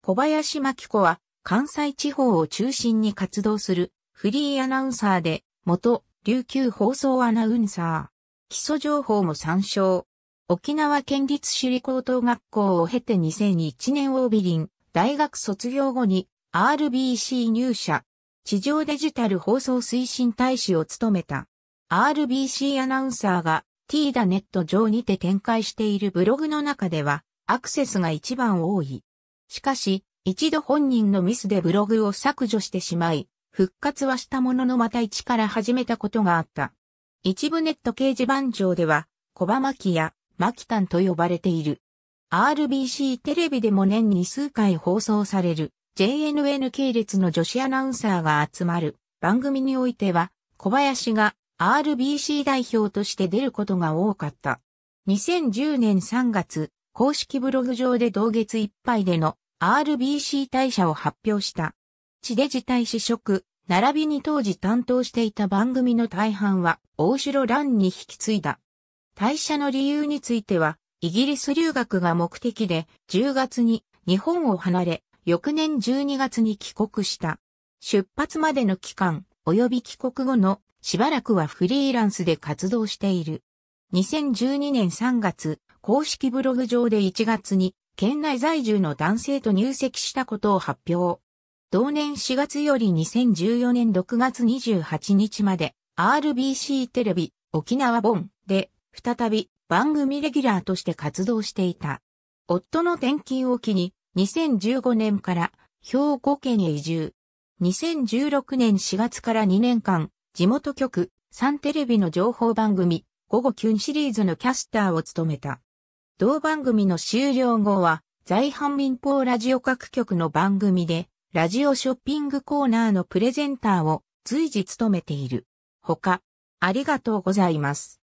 小林真紀子は関西地方を中心に活動するフリーアナウンサーで元琉球放送アナウンサー。基礎情報も参照。沖縄県立首里高等学校を経て2001年オービリン大学卒業後に RBC 入社。地上デジタル放送推進大使を務めた。RBC アナウンサーが t ダネット上にて展開しているブログの中ではアクセスが一番多い。しかし、一度本人のミスでブログを削除してしまい、復活はしたもののまた一から始めたことがあった。一部ネット掲示板上では、小葉巻や巻丹と呼ばれている。RBC テレビでも年に数回放送される JNN 系列の女子アナウンサーが集まる番組においては小林が RBC 代表として出ることが多かった。2010年3月、公式ブログ上で同月いっぱいでの RBC 退社を発表した。地デジ退試職、並びに当時担当していた番組の大半は大城蘭に引き継いだ。退社の理由については、イギリス留学が目的で10月に日本を離れ、翌年12月に帰国した。出発までの期間、及び帰国後のしばらくはフリーランスで活動している。2012年3月、公式ブログ上で1月に県内在住の男性と入籍したことを発表。同年4月より2014年6月28日まで RBC テレビ沖縄本で再び番組レギュラーとして活動していた。夫の転勤を機に2015年から兵庫県へ移住。2016年4月から2年間地元局サンテレビの情報番組午後キュンシリーズのキャスターを務めた。同番組の終了後は、在阪民放ラジオ各局の番組で、ラジオショッピングコーナーのプレゼンターを随時務めている。他、ありがとうございます。